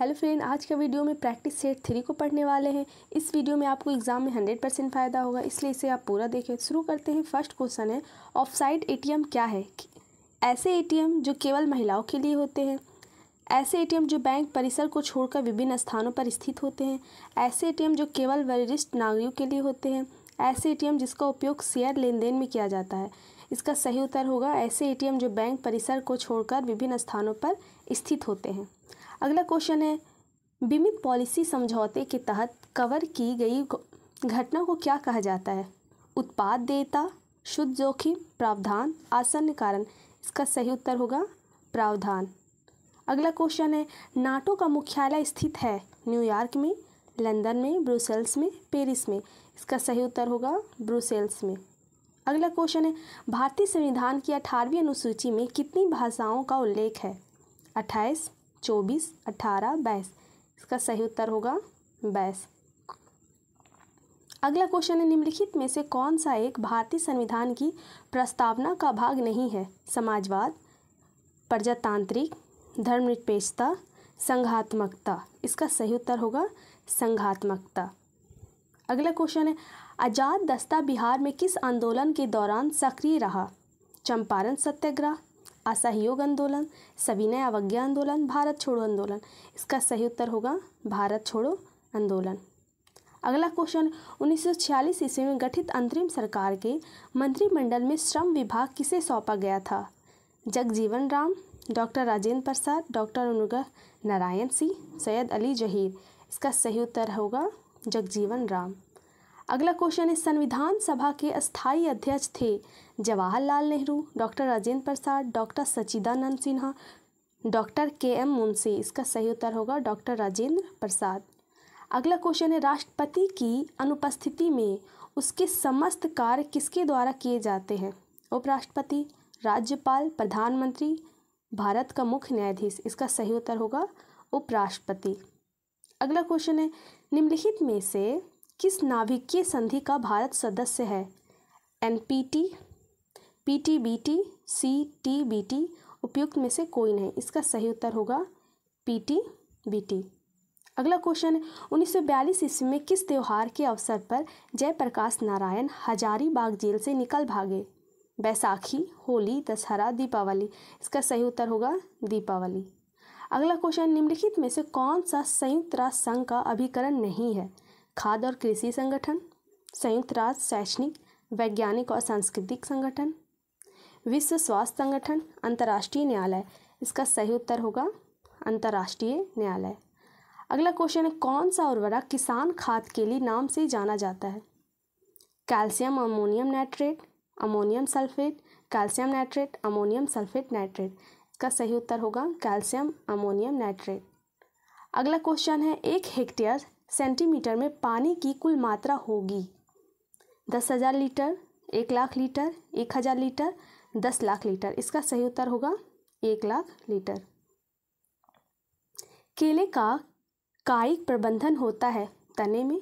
hello friend आज के video में प्रैक्टिस सेट थ्री को पढ़ने वाले हैं इस वीडियो में आपको एग्जाम में हंड्रेड परसेंट फ़ायदा होगा इसलिए इसे आप पूरा देखें शुरू करते हैं फर्स्ट क्वेश्चन है ऑफ साइड एटीएम क्या है ऐसे एटीएम जो केवल महिलाओं के लिए होते हैं ऐसे एटीएम जो बैंक परिसर को छोड़कर विभिन्न स्थानों पर स्थित होते हैं ऐसे ए जो केवल वरिष्ठ नागरिकों के लिए होते हैं ऐसे ए जिसका उपयोग शेयर लेन देन में किया जाता है इसका सही उत्तर होगा ऐसे ए जो बैंक परिसर को छोड़कर विभिन्न स्थानों पर स्थित होते हैं अगला क्वेश्चन है बीमित पॉलिसी समझौते के तहत कवर की गई घटना को क्या कहा जाता है उत्पाद देयता शुद्ध जोखिम प्रावधान आसन्न कारण इसका सही उत्तर होगा प्रावधान अगला क्वेश्चन है नाटो का मुख्यालय स्थित है न्यूयॉर्क में लंदन में ब्रुसेल्स में पेरिस में इसका सही उत्तर होगा ब्रुसेल्स में अगला क्वेश्चन है भारतीय संविधान की अठारहवीं अनुसूची में कितनी भाषाओं का उल्लेख है अट्ठाईस चौबीस अठारह बाईस इसका सही उत्तर होगा बाईस अगला क्वेश्चन है निम्नलिखित में से कौन सा एक भारतीय संविधान की प्रस्तावना का भाग नहीं है समाजवाद प्रजातांत्रिक धर्मनिरपेक्षता संघात्मकता इसका सही उत्तर होगा संघात्मकता अगला क्वेश्चन है आज़ाद दस्ता बिहार में किस आंदोलन के दौरान सक्रिय रहा चंपारण सत्याग्रह असहयोग आंदोलन सविनय अवज्ञा आंदोलन भारत छोड़ो आंदोलन इसका सही उत्तर होगा भारत छोड़ो आंदोलन अगला क्वेश्चन छियालीस ईस्वी में गठित अंतरिम सरकार के मंत्रिमंडल में श्रम विभाग किसे सौंपा गया था जगजीवन राम डॉक्टर राजेंद्र प्रसाद डॉक्टर अनुग्रह नारायण सिंह सैयद अली जहीर इसका सही उत्तर होगा जगजीवन राम अगला क्वेश्चन है संविधान सभा के अस्थाई अध्यक्ष थे Jawaharlal Nehru doctor Rajendra Prasad doctor Sachchidananda Sinha doctor K M Munshi इसका सही उत्तर होगा डॉक्टर राजेंद्र प्रसाद अगला क्वेश्चन है राष्ट्रपति की अनुपस्थिति में उसके समस्त कार्य किसके द्वारा किए जाते हैं उपराष्ट्रपति राज्यपाल प्रधानमंत्री भारत का मुख्य न्यायाधीश इसका सही उत्तर होगा उपराष्ट्रपति अगला क्वेश्चन है निम्नलिखित में से किस नाभिकीय संधि का भारत सदस्य है NPT P T B T C T B T उपयुक्त में से कोई नहीं इसका सही उत्तर होगा पी टी बी टी अगला क्वेश्चन है उन्नीस ईस्वी में किस त्यौहार के अवसर पर जयप्रकाश नारायण हजारीबाग जेल से निकल भागे बैसाखी होली दशहरा दीपावली इसका सही उत्तर होगा दीपावली अगला क्वेश्चन निम्नलिखित में से कौन सा संयुक्त राष्ट्र संघ का अभिकरण नहीं है खाद्य और कृषि संगठन संयुक्त राष्ट्र शैक्षणिक वैज्ञानिक और सांस्कृतिक संगठन विश्व स्वास्थ्य संगठन अंतर्राष्ट्रीय न्यायालय इसका सही उत्तर होगा अंतर्राष्ट्रीय न्यायालय अगला क्वेश्चन है कौन सा उर्वरक किसान खाद के लिए नाम से जाना जाता है calcium ammonium nitrate ammonium sulphate calcium nitrate ammonium sulphate nitrate इसका सही उत्तर होगा कैल्शियम अमोनियम नाइट्रेट अगला क्वेश्चन है एक हेक्टेयर सेंटीमीटर में पानी की कुल मात्रा होगी दस हज़ार लीटर एक लाख लीटर एक हज़ार लीटर दस लाख लीटर इसका सही उत्तर होगा एक लाख लीटर केले का कायिक प्रबंधन होता है तने में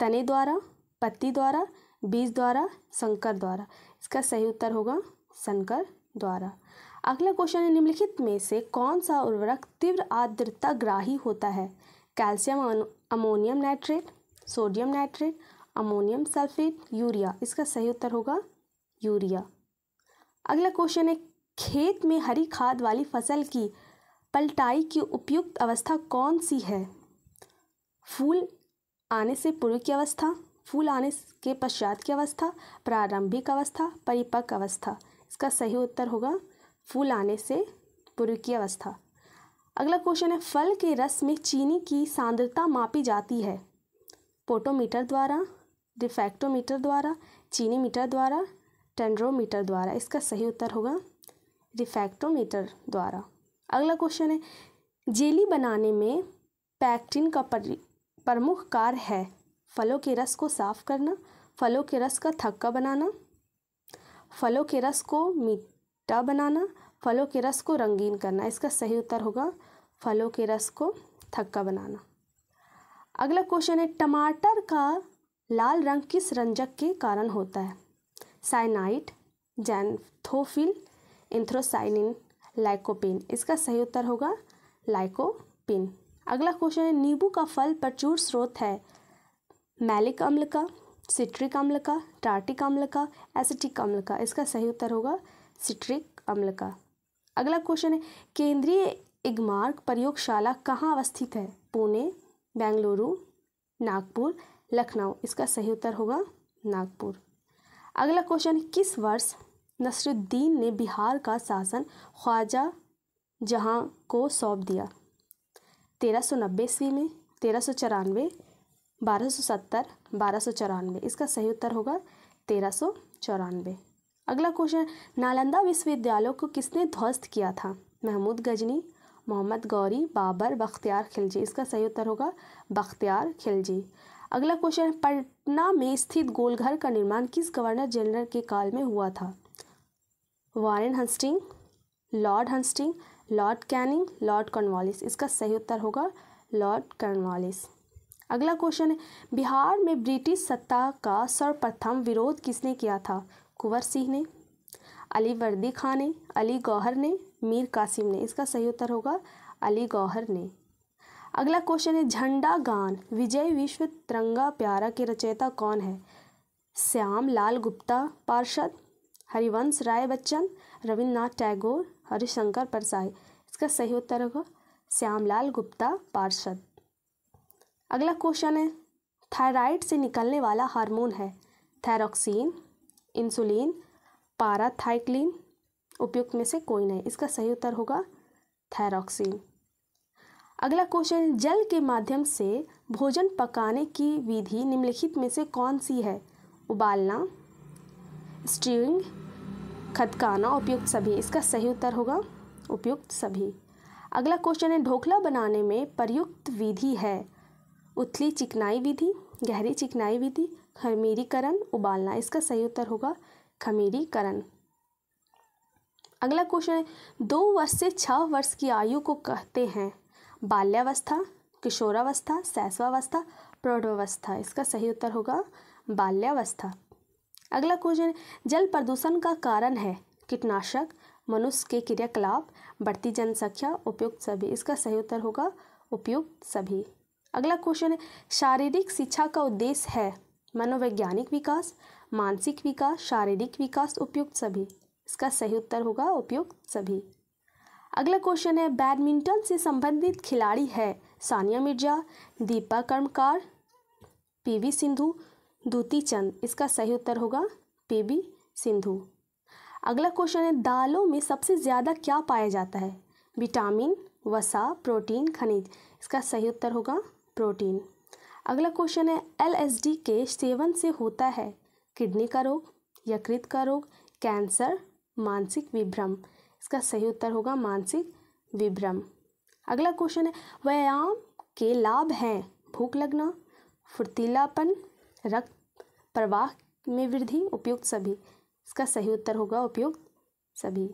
तने द्वारा पत्ती द्वारा बीज द्वारा संकर द्वारा इसका सही उत्तर होगा संकर द्वारा अगला क्वेश्चन है निम्नलिखित में से कौन सा उर्वरक तीव्र आर्द्रता ग्राही होता है calcium ammonium nitrate sodium nitrate ammonium sulphate urea इसका सही उत्तर होगा यूरिया अगला क्वेश्चन है खेत में हरी खाद वाली फसल की पलटाई की उपयुक्त अवस्था कौन सी है फूल आने से पूर्व की अवस्था फूल आने के पश्चात की अवस्था प्रारंभिक अवस्था परिपक्व अवस्था इसका सही उत्तर होगा फूल आने से पूर्व की अवस्था अगला क्वेश्चन है फल के रस में चीनी की सांद्रता मापी जाती है पोटोमीटर द्वारा डिफेक्टोमीटर द्वारा चीनी मीटर द्वारा टेंड्रोमीटर द्वारा इसका सही उत्तर होगा रिफैक्टोमीटर द्वारा अगला क्वेश्चन है जेली बनाने में पैक्टिन का प्रमुख कार्य है फलों के रस को साफ करना फलों के रस का थक्का बनाना फलों के रस को मीठा बनाना फलों के रस को रंगीन करना इसका सही उत्तर होगा फलों के रस को थक्का बनाना अगला क्वेश्चन है टमाटर का लाल रंग किस रंजक के कारण होता है साइनाइट जैनथोफिल इंथ्रोसाइनिन लाइकोपिन इसका सही उत्तर होगा लाइकोपिन अगला क्वेश्चन है नींबू का फल प्रचुर स्रोत है मैलिक अम्ल का सिट्रिक अम्ल का टार्टिक अम्ल का एसिटिक अम्ल का इसका सही उत्तर होगा सिट्रिक अम्ल का अगला क्वेश्चन है केंद्रीय इगमार्ग प्रयोगशाला कहाँ अवस्थित है पुणे बेंगलुरु नागपुर लखनऊ इसका सही उत्तर होगा नागपुर अगला क्वेश्चन किस वर्ष नसरुद्दीन ने बिहार का शासन ख्वाजा जहां को सौंप दिया तेरह सौ नब्बे ईस्वी में तेरह सौ चौरानवे बारह सौ सत्तर बारह सौ चौरानवे इसका सही उत्तर होगा तेरह सौ चौरानवे अगला क्वेश्चन नालंदा विश्वविद्यालय को किसने ध्वस्त किया था महमूद गजनी मोहम्मद गौरी बाबर बख्तियार खिलजी इसका सही उत्तर होगा बख्तियार खिलजी अगला क्वेश्चन पटना में स्थित गोलघर का निर्माण किस गवर्नर जनरल के काल में हुआ था Warren Hastings Lord Hastings Lord Canning Lord Cornwallis इसका सही उत्तर होगा लॉर्ड कॉर्नवालिस अगला क्वेश्चन है बिहार में ब्रिटिश सत्ता का सर्वप्रथम विरोध किसने किया था कुंवर सिंह ने अली वर्दी खां ने अली गौहर ने मीर कासिम ने इसका सही उत्तर होगा अली गौहर ने अगला क्वेश्चन है झंडा गान विजय विश्व तिरंगा प्यारा के रचयिता कौन है श्याम लाल गुप्ता पार्षद हरिवंश राय बच्चन रविन्द्रनाथ टैगोर हरिशंकर परसाई इसका सही उत्तर होगा श्यामलाल गुप्ता पार्षद अगला क्वेश्चन है थायराइड से निकलने वाला हार्मोन है थायरोक्सीन इंसुलिन पाराथाइक्लिन उपयुक्त में से कोई नहीं इसका सही उत्तर होगा थायरोक्सीन अगला क्वेश्चन जल के माध्यम से भोजन पकाने की विधि निम्नलिखित में से कौन सी है उबालना स्टीविंग खदकाना उपयुक्त सभी इसका सही उत्तर होगा उपयुक्त सभी अगला क्वेश्चन है ढोकला बनाने में प्रयुक्त विधि है उथली चिकनाई विधि गहरी चिकनाई विधि खमीरीकरण उबालना इसका सही उत्तर होगा खमीरीकरण अगला क्वेश्चन है दो वर्ष से छः वर्ष की आयु को कहते हैं बाल्यावस्था किशोरावस्था सैसवावस्था प्रौढ़वस्था इसका सही उत्तर होगा बाल्यावस्था अगला क्वेश्चन जल प्रदूषण का कारण है कीटनाशक मनुष्य के क्रियाकलाप बढ़ती जनसंख्या उपयुक्त सभी इसका सही उत्तर होगा उपयुक्त सभी अगला क्वेश्चन है शारीरिक शिक्षा का उद्देश्य है मनोवैज्ञानिक विकास मानसिक विकास शारीरिक विकास उपयुक्त सभी इसका सही उत्तर होगा उपयुक्त सभी अगला क्वेश्चन है बैडमिंटन से संबंधित खिलाड़ी है सानिया मिर्जा दीपा कर्मकार पीवी सिंधु दूती चंद इसका सही उत्तर होगा पीवी सिंधु अगला क्वेश्चन है दालों में सबसे ज़्यादा क्या पाया जाता है विटामिन वसा प्रोटीन खनिज इसका सही उत्तर होगा प्रोटीन अगला क्वेश्चन है एलएसडी के सेवन से होता है किडनी का रोग यकृत का रोग कैंसर मानसिक विभ्रम इसका सही उत्तर होगा मानसिक विभ्रम अगला क्वेश्चन है व्यायाम के लाभ हैं भूख लगना फुर्तीलापन रक्त प्रवाह में वृद्धि उपयुक्त सभी इसका सही उत्तर होगा उपयुक्त सभी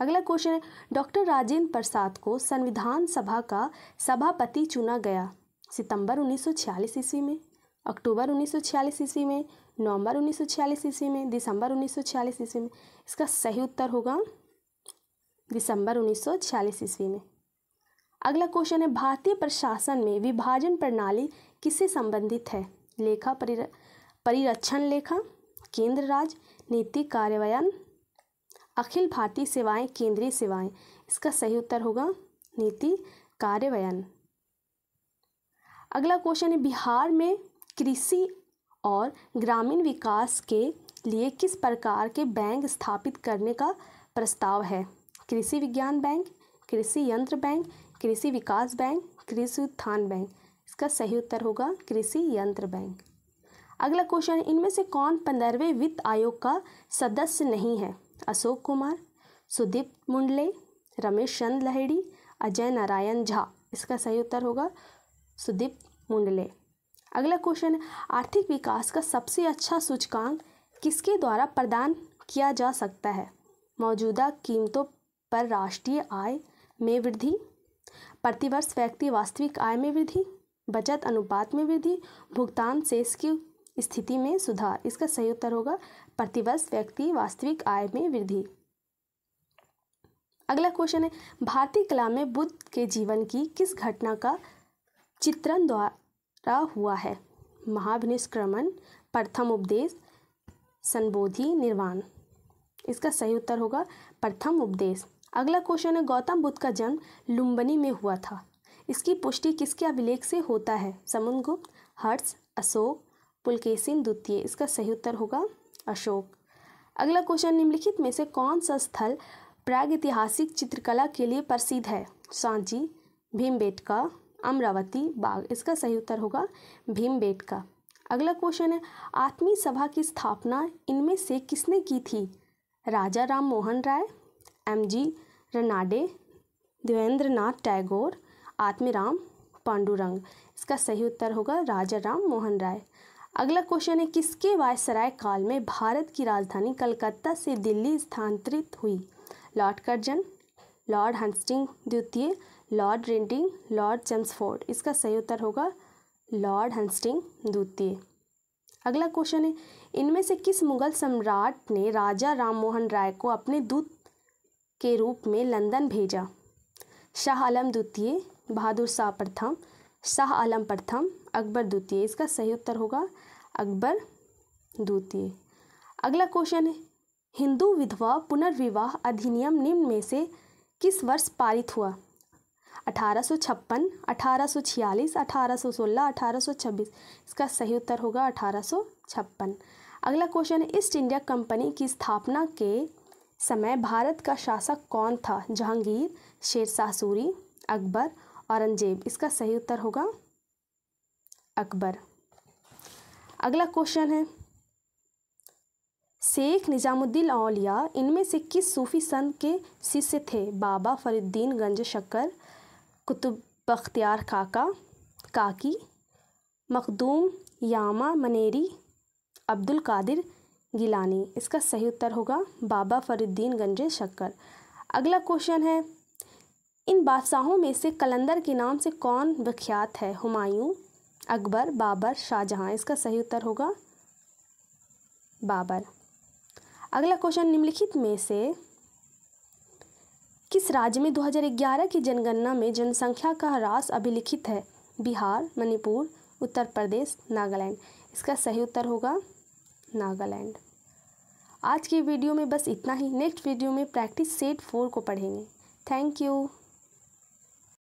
अगला क्वेश्चन है डॉक्टर राजेंद्र प्रसाद को संविधान सभा का सभापति चुना गया सितंबर 1946 ईस्वी में अक्टूबर 1946 ईस्वी में नवंबर 1946 ईस्वी में दिसंबर 1946 ईस्वी में इसका सही उत्तर होगा दिसंबर 1946 ईस्वी में अगला क्वेश्चन है भारतीय प्रशासन में विभाजन प्रणाली किससे संबंधित है लेखा परिरक्षण लेखा केंद्र राज्य नीति कार्यान्वयन अखिल भारतीय सेवाएं केंद्रीय सेवाएं इसका सही उत्तर होगा नीति कार्यान्वयन अगला क्वेश्चन है बिहार में कृषि और ग्रामीण विकास के लिए किस प्रकार के बैंक स्थापित करने का प्रस्ताव है कृषि विज्ञान बैंक कृषि यंत्र बैंक कृषि विकास बैंक कृषि उत्थान बैंक इसका सही उत्तर होगा कृषि यंत्र बैंक अगला क्वेश्चन इनमें से कौन पंद्रहवें वित्त आयोग का सदस्य नहीं है अशोक कुमार सुदीप मुंडले रमेश चंद लहेड़ी अजय नारायण झा इसका सही उत्तर होगा सुदीप मुंडले अगला क्वेश्चन आर्थिक विकास का सबसे अच्छा सूचकांक किसके द्वारा प्रदान किया जा सकता है मौजूदा कीमतों पर राष्ट्रीय आय में वृद्धि प्रतिवर्ष व्यक्ति वास्तविक आय में वृद्धि बचत अनुपात में वृद्धि भुगतान शेष की स्थिति में सुधार इसका सही उत्तर होगा प्रतिवर्ष व्यक्ति वास्तविक आय में वृद्धि अगला क्वेश्चन है भारतीय कला में बुद्ध के जीवन की किस घटना का चित्रण द्वारा हुआ है महाभिनिष्क्रमण प्रथम उपदेश संबोधि निर्वाण इसका सही उत्तर होगा प्रथम उपदेश अगला क्वेश्चन है गौतम बुद्ध का जन्म लुम्बनी में हुआ था इसकी पुष्टि किसके अभिलेख से होता है समुद्रगुप्त हर्ष अशोक पुलकेसिन द्वितीय इसका सही उत्तर होगा अशोक अगला क्वेश्चन निम्नलिखित में से कौन सा स्थल प्राग ऐतिहासिक चित्रकला के लिए प्रसिद्ध है सांची भीमबेटका अमरावती बाग इसका सही उत्तर होगा भीमबेटका अगला क्वेश्चन है आत्मी सभा की स्थापना इनमें से किसने की थी राजा राम मोहन राय एम जी रनाडे देवेंद्र नाथ टैगोर आत्मीराम पांडुरंग इसका सही उत्तर होगा राजा राम मोहन राय अगला क्वेश्चन है किसके वायसराय काल में भारत की राजधानी कलकत्ता से दिल्ली स्थानांतरित हुई लॉर्ड कर्जन लॉर्ड हंस्टिंग द्वितीय लॉर्ड रिंटिंग लॉर्ड चम्सफोर्ड इसका सही उत्तर होगा लॉर्ड हंस्टिंग द्वितीय अगला क्वेश्चन है इनमें से किस मुगल सम्राट ने राजा राम मोहन राय को अपने दूत के रूप में लंदन भेजा शाह आलम द्वितीय बहादुर शाह प्रथम शाह आलम प्रथम अकबर द्वितीय इसका सही उत्तर होगा अकबर द्वितीय अगला क्वेश्चन है हिंदू विधवा पुनर्विवाह अधिनियम निम्न में से किस वर्ष पारित हुआ अठारह सौ छप्पन अठारह सौ छियालीस अठारह सौ सोलह अठारह सौ छब्बीस इसका सही उत्तर होगा अठारह सौ छप्पन अगला क्वेश्चन ईस्ट इंडिया कंपनी की स्थापना के समय भारत का शासक कौन था जहांगीर शेरशाह सूरी अकबर औरंगजेब इसका सही उत्तर होगा अकबर अगला क्वेश्चन है शेख निजामुद्दीन औलिया इनमें से किस सूफी संत के शिष्य थे बाबा फरीद्दीन गंज शक्कर कुतुब बख्तियार काका काकी मखदूम यामा मनेरी अब्दुल कादिर गिलानी इसका सही उत्तर होगा बाबा फरीद्दीन गंजे शक्कर अगला क्वेश्चन है इन बादशाहों में से कलंदर के नाम से कौन विख्यात है हुमायूं अकबर बाबर शाहजहाँ इसका सही उत्तर होगा बाबर अगला क्वेश्चन निम्नलिखित में से किस राज्य में 2011 की जनगणना में जनसंख्या का ह्रास अभिलिखित है बिहार मणिपुर उत्तर प्रदेश नागालैंड इसका सही उत्तर होगा नागालैंड आज की वीडियो में बस इतना ही नेक्स्ट वीडियो में प्रैक्टिस सेट फोर को पढ़ेंगे थैंक यू